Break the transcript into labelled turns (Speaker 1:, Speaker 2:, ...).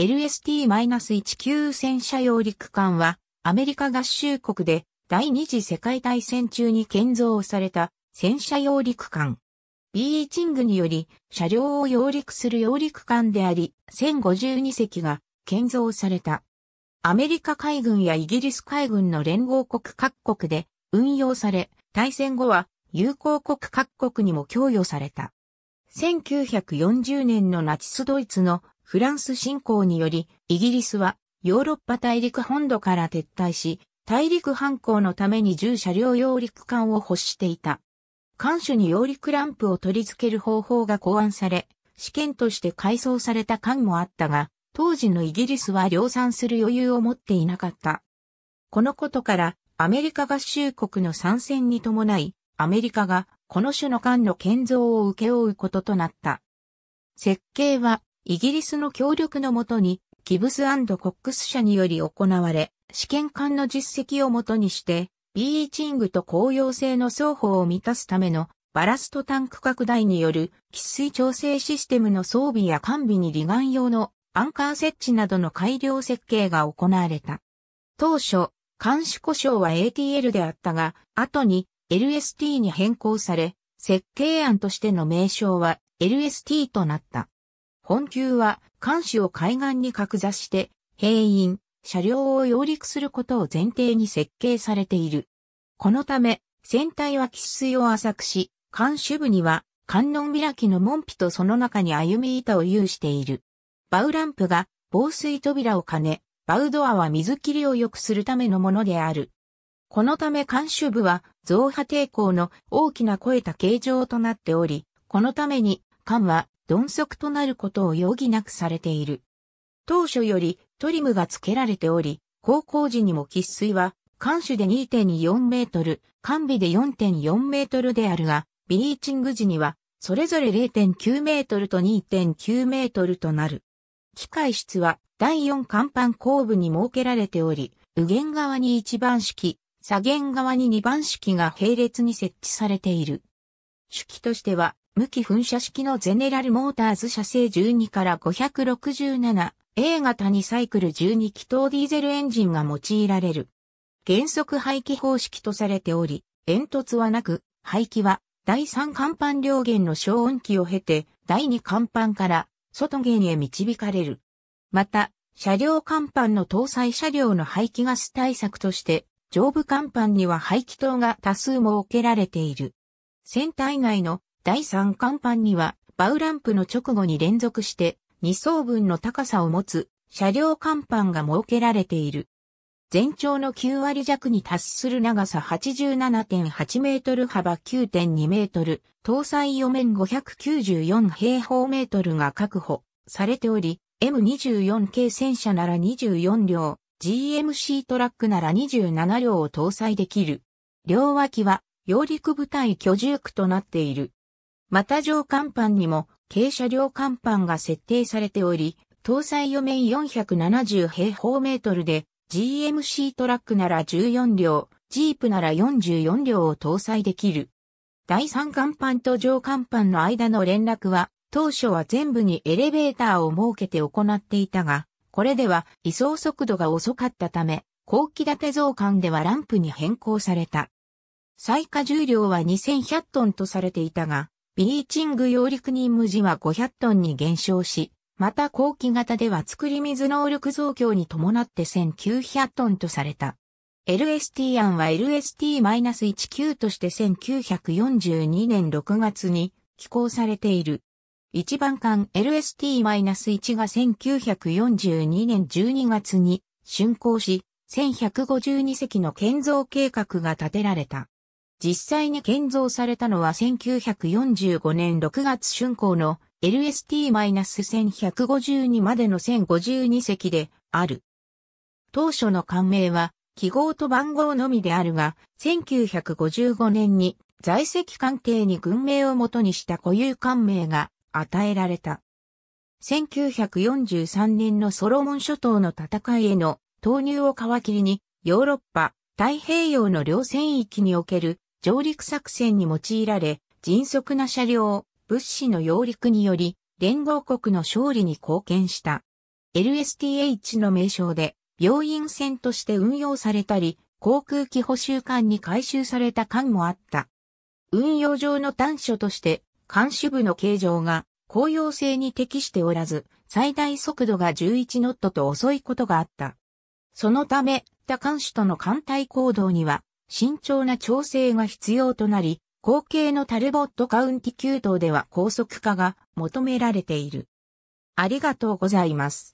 Speaker 1: LST-19 戦車用陸艦は、アメリカ合衆国で第二次世界大戦中に建造された戦車用陸艦。ビーチングにより車両を揚陸する揚陸艦であり、1052隻が建造された。アメリカ海軍やイギリス海軍の連合国各国で運用され、大戦後は友好国各国にも供与された。1940年のナチスドイツのフランス侵攻により、イギリスはヨーロッパ大陸本土から撤退し、大陸反抗のために重車両揚陸艦を欲していた。艦首に揚陸ランプを取り付ける方法が考案され、試験として改装された艦もあったが、当時のイギリスは量産する余裕を持っていなかった。このことから、アメリカ合衆国の参戦に伴い、アメリカがこの種の艦の建造を請け負うこととなった。設計はイギリスの協力のもとに、ギブスコックス社により行われ、試験管の実績をもとにして、ビーチングと公用性の双方を満たすためのバラストタンク拡大による喫水調整システムの装備や完備に離岸用のアンカー設置などの改良設計が行われた。当初、監視故障は ATL であったが、後に LST に変更され、設計案としての名称は LST となった。本級は艦首を海岸に格座して、兵員、車両を揚陸することを前提に設計されている。このため、船体は喫水を浅くし、艦首部には観音開きの門扉とその中に歩み板を有している。バウランプが防水扉を兼ね、バウドアは水切りを良くするためのものである。このため艦首部は増波抵抗の大きな超えた形状となっており、このために艦は鈍足となることを余儀なくされている。当初よりトリムが付けられており、高校時にも喫水は、艦首で2.24メートル、艦尾で4.4メートルであるが、ビーチング時には、それぞれ0.9メートルと2.9メートルとなる。機械室は第4甲板後部に設けられており、右舷側に1番式、左舷側に2番式が並列に設置されている。手記としては、無機噴射式のゼネラルモーターズ車製12から567、A 型にサイクル12気筒ディーゼルエンジンが用いられる。原則排気方式とされており、煙突はなく、排気は第3甲板両弦の消音器を経て、第2甲板から外弦へ導かれる。また、車両甲板の搭載車両の排気ガス対策として、上部甲板には排気筒が多数設けられている。船体内の第3甲板には、バウランプの直後に連続して2層分の高さを持つ車両甲板が設けられている。全長の9割弱に達する長さ87.8メートル幅9.2メートル、搭載4面594平方メートルが確保されており、M24 系戦車なら24両、GMC トラックなら27両を搭載できる。両脇は揚陸部隊居住区となっている。また上甲板にも軽車両甲板が設定されており、搭載余面470平方メートルで GMC トラックなら14両、ジープなら44両を搭載できる。第3甲板と上甲板の間の連絡は当初は全部にエレベーターを設けて行っていたが、これでは移送速度が遅かったため、後期建て増間ではランプに変更された。最下重量は2100トンとされていたが、ビーチング揚陸任務時は500トンに減少し、また後期型では作り水能力増強に伴って1900トンとされた。LST 案は LST-19 として1942年6月に寄港されている。一番艦 LST-1 が1942年12月に竣工し、1152隻の建造計画が立てられた。実際に建造されたのは1945年6月竣工の LST-1152 までの1052隻である。当初の艦名は記号と番号のみであるが、1955年に在籍艦艇に軍名をもとにした固有艦名が与えられた。1943年のソロモン諸島の戦いへの投入を皮切りに、ヨーロッパ、太平洋の両戦域における上陸作戦に用いられ、迅速な車両、物資の揚陸により、連合国の勝利に貢献した。LSTH の名称で、病院船として運用されたり、航空機補修艦に改修された艦もあった。運用上の短所として、艦首部の形状が公用性に適しておらず、最大速度が11ノットと遅いことがあった。そのため、他艦首との艦隊行動には慎重な調整が必要となり、後継のタルボットカウンティ級等では高速化が求められている。ありがとうございます。